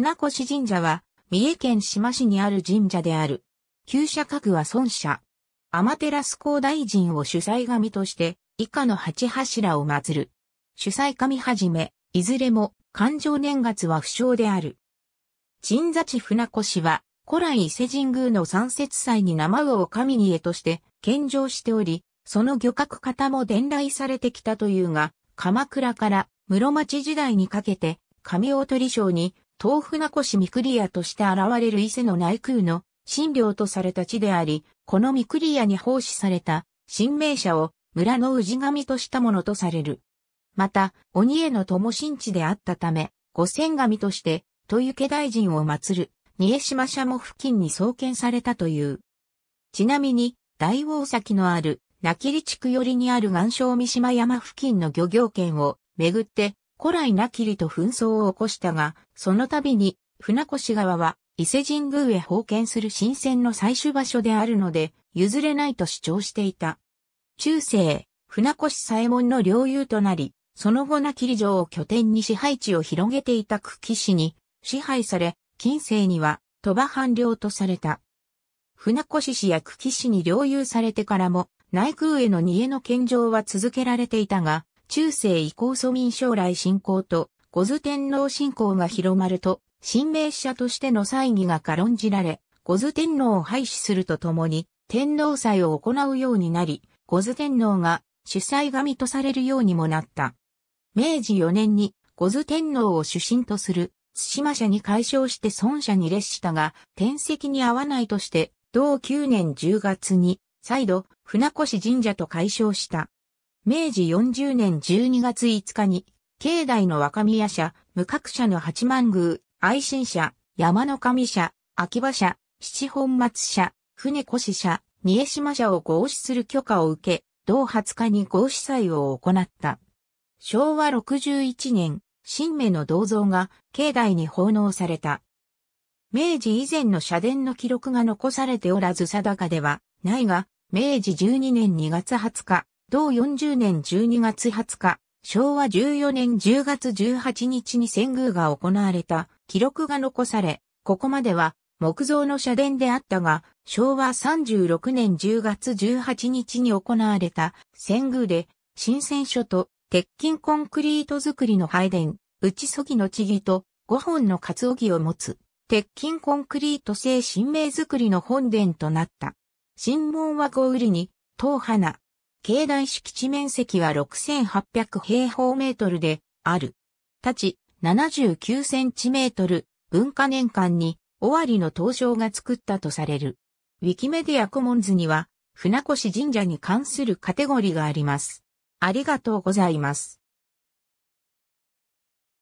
船越神社は、三重県島市にある神社である。旧社格は孫社。天照高大臣を主催神として、以下の八柱を祀る。主催神はじめ、いずれも、環状年月は不詳である。鎮座地船越は、古来伊勢神宮の三節祭に生魚を神にへとして、献上しており、その漁獲方も伝来されてきたというが、鎌倉から室町時代にかけて、神大鳥賞に東船越三栗屋として現れる伊勢の内宮の神領とされた地であり、この三栗屋に奉仕された神明社を村の氏神としたものとされる。また、鬼への友神地であったため、五千神として、豊池大臣を祀る、三江島社も付近に創建されたという。ちなみに、大王崎のある、なきり地区寄りにある岩礁三島山付近の漁業権をめぐって、古来なきりと紛争を起こしたが、その度に、船越川は伊勢神宮へ封建する新鮮の採取場所であるので、譲れないと主張していた。中世、船越左衛門の領有となり、その後なきり城を拠点に支配地を広げていた久喜市に支配され、近世には鳥羽藩領とされた。船越市や久喜市に領有されてからも、内宮への逃げの献上は続けられていたが、中世以降蘇民将来信仰と、五頭天皇信仰が広まると、新名者としての祭儀が軽んじられ、五頭天皇を廃止するとともに、天皇祭を行うようになり、五頭天皇が主催神とされるようにもなった。明治4年に五頭天皇を主神とする、対馬社に解消して孫社に列したが、天席に合わないとして、同9年10月に、再度、船越神社と解消した。明治40年12月5日に、境内の若宮社、無角社の八幡宮、愛心社、山の神社、秋葉社、七本松社、船越社、三重島社を合祀する許可を受け、同20日に合祀祭を行った。昭和61年、新名の銅像が境内に奉納された。明治以前の社殿の記録が残されておらず定かではないが、明治12年2月20日、同40年12月20日、昭和14年10月18日に遷宮が行われた記録が残され、ここまでは木造の社殿であったが、昭和36年10月18日に行われた遷宮で、新鮮書と鉄筋コンクリート造りの拝殿、内そぎの地儀と5本の活おぎを持つ、鉄筋コンクリート製神明造りの本殿となった。神門は五売りに、東花、境内敷地面積は6800平方メートルである。立ち79センチメートル文化年間に終わりの東場が作ったとされる。ウィキメディアコモンズには船越神社に関するカテゴリーがあります。ありがとうございます。